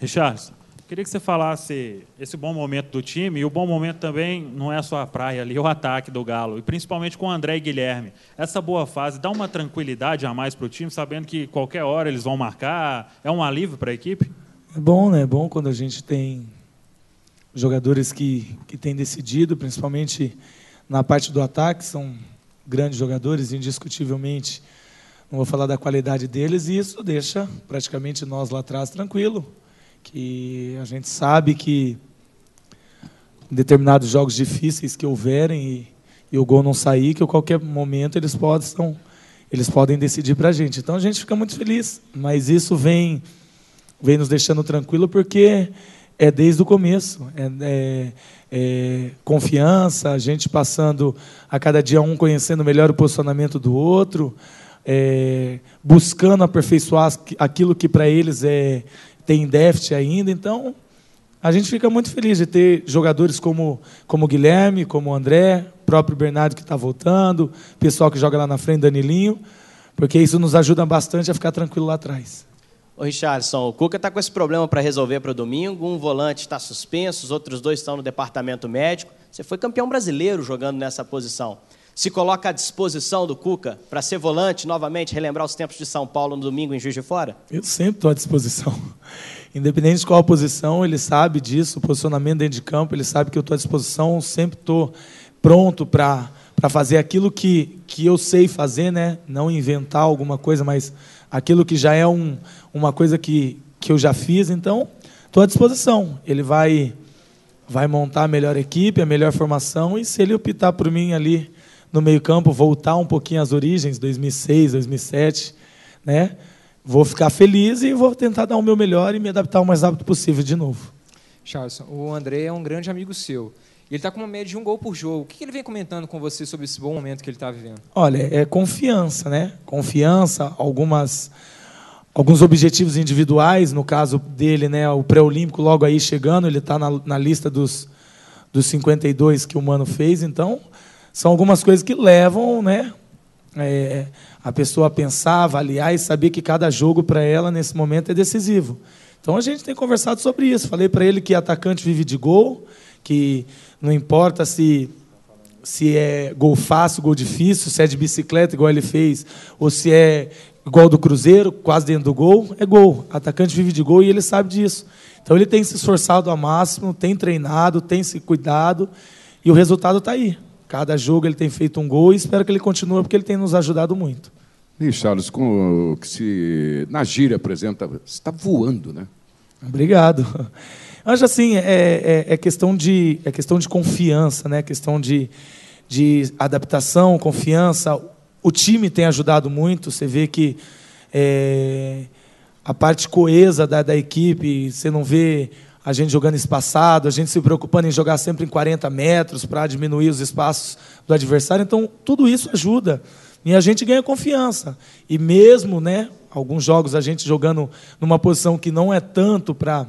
Richard, queria que você falasse esse bom momento do time, e o bom momento também não é só a praia ali, é o ataque do Galo, e principalmente com o André e Guilherme. Essa boa fase dá uma tranquilidade a mais para o time, sabendo que qualquer hora eles vão marcar, é um alívio para a equipe? É bom, né? É bom quando a gente tem jogadores que, que têm decidido, principalmente na parte do ataque, são grandes jogadores, indiscutivelmente. Não vou falar da qualidade deles, e isso deixa praticamente nós lá atrás tranquilo que a gente sabe que determinados jogos difíceis que houverem e, e o gol não sair, que a qualquer momento eles possam, eles podem decidir para a gente. Então a gente fica muito feliz, mas isso vem, vem nos deixando tranquilo porque é desde o começo, é, é, é confiança, a gente passando a cada dia um conhecendo melhor o posicionamento do outro. É, buscando aperfeiçoar aquilo que para eles é, tem déficit ainda. Então, a gente fica muito feliz de ter jogadores como como Guilherme, como André, próprio Bernardo que está voltando, pessoal que joga lá na frente, Danilinho, porque isso nos ajuda bastante a ficar tranquilo lá atrás. Ô Richardson, o Cuca está com esse problema para resolver para o domingo. Um volante está suspenso, os outros dois estão no departamento médico. Você foi campeão brasileiro jogando nessa posição se coloca à disposição do Cuca para ser volante, novamente, relembrar os tempos de São Paulo no domingo em Juiz de Fora? Eu sempre estou à disposição. Independente de qual posição, ele sabe disso, o posicionamento dentro de campo, ele sabe que eu estou à disposição, sempre estou pronto para para fazer aquilo que, que eu sei fazer, né? Não inventar alguma coisa, mas aquilo que já é um, uma coisa que, que eu já fiz, então estou à disposição. Ele vai vai montar a melhor equipe, a melhor formação e se ele optar por mim ali no meio-campo, voltar um pouquinho às origens, 2006, 2007, né? Vou ficar feliz e vou tentar dar o meu melhor e me adaptar o mais rápido possível de novo. Charles, o André é um grande amigo seu. Ele está com uma média de um gol por jogo. O que ele vem comentando com você sobre esse bom momento que ele está vivendo? Olha, é confiança, né? Confiança, algumas alguns objetivos individuais, no caso dele, né, o pré-olímpico logo aí chegando, ele está na, na, lista dos, dos 52 que o Mano fez, então são algumas coisas que levam né, é, a pessoa a pensar, avaliar e saber que cada jogo para ela, nesse momento, é decisivo. Então a gente tem conversado sobre isso. Falei para ele que atacante vive de gol, que não importa se se é gol fácil, gol difícil, se é de bicicleta, igual ele fez, ou se é igual do Cruzeiro, quase dentro do gol, é gol. Atacante vive de gol e ele sabe disso. Então ele tem se esforçado ao máximo, tem treinado, tem se cuidado e o resultado está aí. Cada jogo ele tem feito um gol e espero que ele continue, porque ele tem nos ajudado muito. E Charles, com o que se na gíria apresenta, você está voando, né? Obrigado. Acho assim, é, é, é, questão de é questão de confiança, né? questão de, de adaptação, confiança. O time tem ajudado muito. Você vê que é, a parte coesa da, da equipe, você não vê a gente jogando espaçado, a gente se preocupando em jogar sempre em 40 metros para diminuir os espaços do adversário. Então, tudo isso ajuda. E a gente ganha confiança. E mesmo, né, alguns jogos a gente jogando numa posição que não é tanto para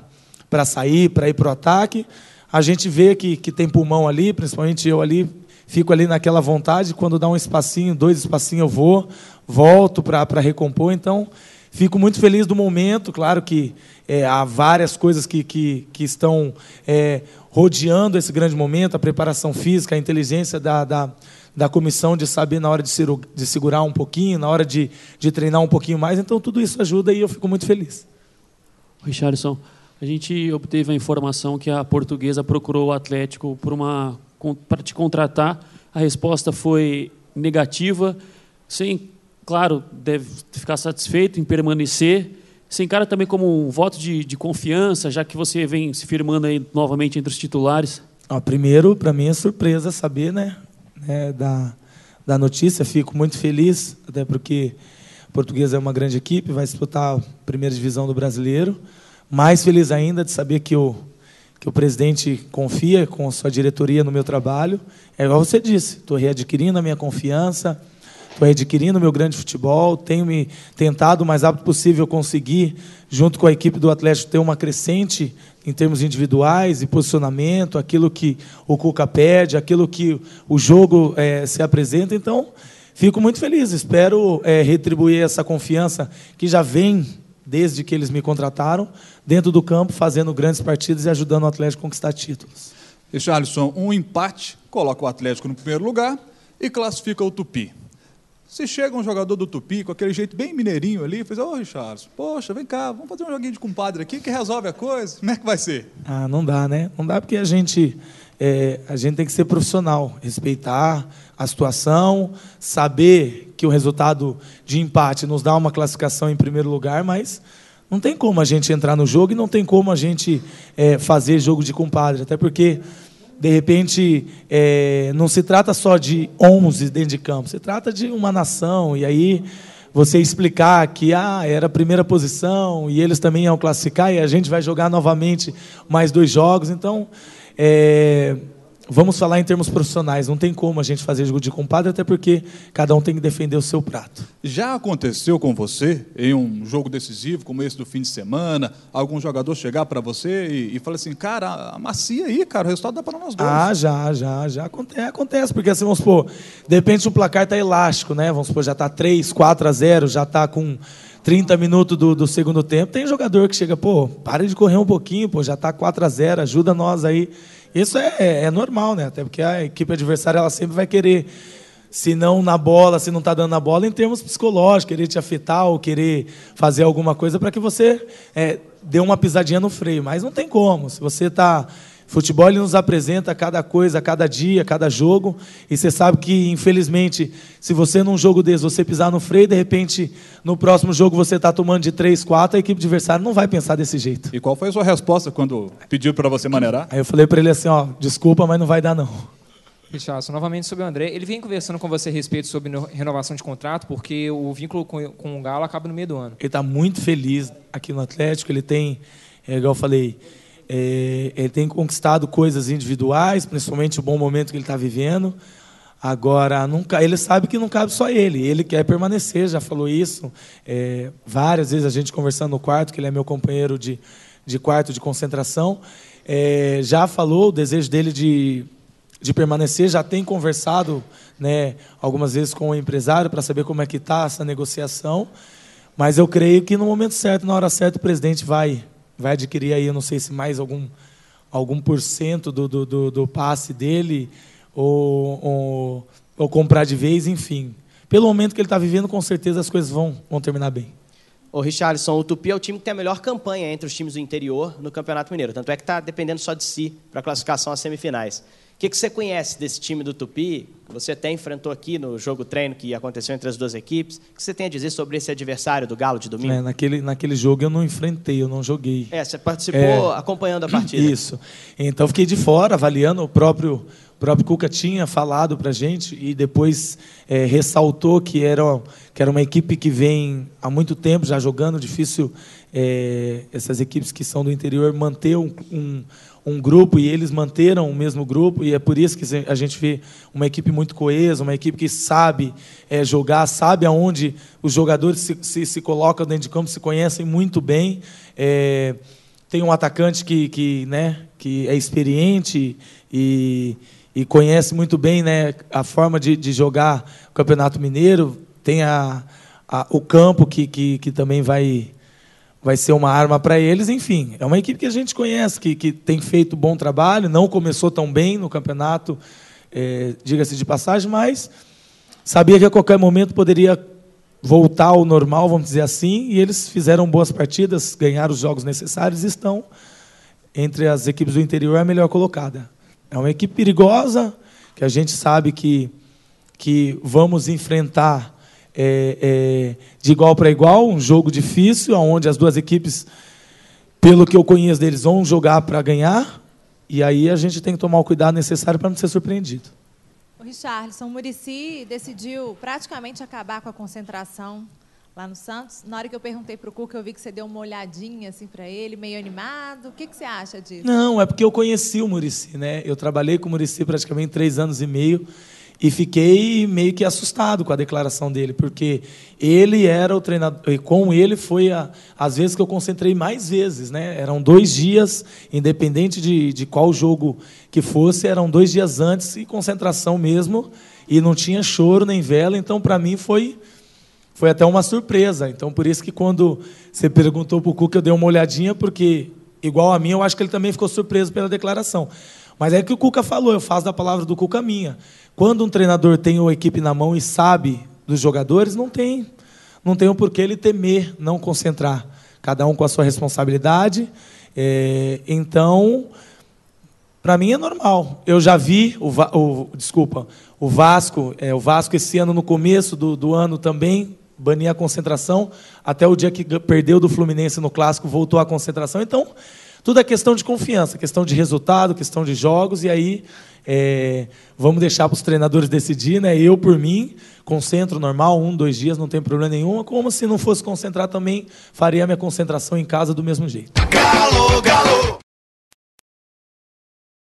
sair, para ir para o ataque, a gente vê que, que tem pulmão ali, principalmente eu ali, fico ali naquela vontade, quando dá um espacinho, dois espacinhos eu vou, volto para recompor. Então, Fico muito feliz do momento, claro que é, há várias coisas que, que, que estão é, rodeando esse grande momento, a preparação física, a inteligência da, da, da comissão de saber na hora de, ser, de segurar um pouquinho, na hora de, de treinar um pouquinho mais, então tudo isso ajuda e eu fico muito feliz. Richardson, a gente obteve a informação que a portuguesa procurou o Atlético para te contratar, a resposta foi negativa, sem claro, deve ficar satisfeito em permanecer. Você encara também como um voto de, de confiança, já que você vem se firmando aí novamente entre os titulares? Ah, primeiro, para mim é surpresa saber né, né, da, da notícia. Fico muito feliz, até porque Portuguesa é uma grande equipe, vai disputar a primeira divisão do brasileiro. Mais feliz ainda de saber que o, que o presidente confia com a sua diretoria no meu trabalho. É igual você disse, estou readquirindo a minha confiança Estou adquirindo meu grande futebol, tenho me tentado o mais rápido possível conseguir, junto com a equipe do Atlético, ter uma crescente em termos individuais e posicionamento, aquilo que o Cuca pede, aquilo que o jogo é, se apresenta. Então, fico muito feliz. Espero é, retribuir essa confiança que já vem desde que eles me contrataram, dentro do campo, fazendo grandes partidas e ajudando o Atlético a conquistar títulos. Richarlison, um empate coloca o Atlético no primeiro lugar e classifica o Tupi. Se chega um jogador do Tupi, com aquele jeito bem mineirinho ali, faz, ô oh, Richardson, poxa, vem cá, vamos fazer um joguinho de compadre aqui que resolve a coisa. Como é que vai ser? Ah, não dá, né? Não dá porque a gente, é, a gente tem que ser profissional, respeitar a situação, saber que o resultado de empate nos dá uma classificação em primeiro lugar, mas não tem como a gente entrar no jogo e não tem como a gente é, fazer jogo de compadre, até porque de repente, é, não se trata só de 11 dentro de campo, se trata de uma nação. E aí você explicar que ah, era a primeira posição e eles também iam classificar e a gente vai jogar novamente mais dois jogos. Então, é, Vamos falar em termos profissionais, não tem como a gente fazer jogo de compadre, até porque cada um tem que defender o seu prato. Já aconteceu com você, em um jogo decisivo, como esse do fim de semana, algum jogador chegar para você e, e falar assim, cara, amacia aí, cara, o resultado dá para nós dois. Ah, já, já, já acontece, é, acontece porque assim, vamos supor, de repente o placar está elástico, né? Vamos supor, já está 3, 4 a 0, já está com 30 minutos do, do, segundo tempo, tem jogador que chega, pô, para de correr um pouquinho, pô, já está 4 a 0, ajuda nós aí. Isso é, é, é, normal, né? Até porque a equipe adversária ela sempre vai querer se não na bola, se não está dando na bola, em termos psicológicos, querer te afetar ou querer fazer alguma coisa para que você é, dê uma pisadinha no freio. Mas não tem como. Se você está Futebol ele nos apresenta cada coisa, cada dia, cada jogo. E você sabe que, infelizmente, se você num jogo desse você pisar no freio, de repente, no próximo jogo você está tomando de 3, 4, a equipe adversária não vai pensar desse jeito. E qual foi a sua resposta quando pediu para você maneirar? Aí eu falei para ele assim, ó, desculpa, mas não vai dar não. Richardson, novamente sobre o André. Ele vem conversando com você a respeito sobre renovação de contrato, porque o vínculo com, com o Galo acaba no meio do ano. Ele está muito feliz aqui no Atlético, ele tem, é, igual eu falei, é, ele tem conquistado coisas individuais, principalmente o bom momento que ele está vivendo. Agora, nunca, ele sabe que não cabe só ele, ele quer permanecer, já falou isso é, várias vezes, a gente conversando no quarto, que ele é meu companheiro de, de quarto de concentração, é, já falou o desejo dele de, de permanecer, já tem conversado né, algumas vezes com o empresário para saber como é que está essa negociação, mas eu creio que no momento certo, na hora certa, o presidente vai vai adquirir aí, eu não sei se mais algum, algum por cento do, do, do, do passe dele, ou, ou, ou, comprar de vez, enfim. Pelo momento que ele está vivendo, com certeza as coisas vão, vão terminar bem. Ô, Richarlison, o Tupi é o time que tem a melhor campanha entre os times do interior no Campeonato Mineiro. Tanto é que está dependendo só de si para a classificação às semifinais que, que você conhece desse time do Tupi? Você até enfrentou aqui no jogo treino que aconteceu entre as duas equipes. O que você tem a dizer sobre esse adversário do Galo de domingo? É, naquele, naquele jogo eu não enfrentei, eu não joguei. É, você participou é, acompanhando a partida. Isso. Então fiquei de fora, avaliando o próprio. próprio Cuca tinha falado para a gente e depois é, ressaltou que era, que era uma equipe que vem há muito tempo já jogando, difícil é, essas equipes que são do interior manter um, um um grupo e eles manteram o mesmo grupo, e é por isso que a gente vê uma equipe muito coesa, uma equipe que sabe é, jogar, sabe aonde os jogadores se, se, se, colocam dentro de campo, se conhecem muito bem. É, tem um atacante que, que, né, que é experiente e, e conhece muito bem né, a forma de, de jogar o Campeonato Mineiro, tem a, a o campo que, que, que também vai vai ser uma arma para eles. Enfim, é uma equipe que a gente conhece, que, que tem feito bom trabalho, não começou tão bem no campeonato, é, diga-se de passagem, mas sabia que a qualquer momento poderia voltar ao normal, vamos dizer assim, e eles fizeram boas partidas, ganharam os jogos necessários e estão entre as equipes do interior a melhor colocada. É uma equipe perigosa, que a gente sabe que, que vamos enfrentar é, é, de igual para igual, um jogo difícil, onde as duas equipes, pelo que eu conheço deles, vão jogar para ganhar. E aí a gente tem que tomar o cuidado necessário para não ser surpreendido. O Richarlison, o Murici decidiu praticamente acabar com a concentração lá no Santos. Na hora que eu perguntei para o Cuca, eu vi que você deu uma olhadinha assim para ele, meio animado. O que, que você acha disso? Não, é porque eu conheci o Murici, né? Eu trabalhei com o Murici praticamente três anos e meio. E fiquei meio que assustado com a declaração dele, porque ele era o treinador, e com ele foi a, as vezes que eu concentrei mais vezes. Né? Eram dois dias, independente de, de qual jogo que fosse, eram dois dias antes e concentração mesmo, e não tinha choro nem vela, então para mim foi foi até uma surpresa. Então, por isso que quando você perguntou para o Cuca, eu dei uma olhadinha, porque, igual a mim, eu acho que ele também ficou surpreso pela declaração. Mas é que o Cuca falou, eu faço da palavra do Cuca minha. Quando um treinador tem uma equipe na mão e sabe dos jogadores, não tem, não tem o um porquê ele temer não concentrar. Cada um com a sua responsabilidade. É, então, para mim é normal. Eu já vi o, o desculpa, o Vasco, é, o Vasco esse ano no começo do, do ano também bania a concentração até o dia que perdeu do Fluminense no clássico voltou à concentração. Então tudo é questão de confiança, questão de resultado, questão de jogos, e aí é, vamos deixar para os treinadores decidir, né? Eu, por mim, concentro normal, um, dois dias, não tem problema nenhum. Como se não fosse concentrar também, faria a minha concentração em casa do mesmo jeito. Galo, galo!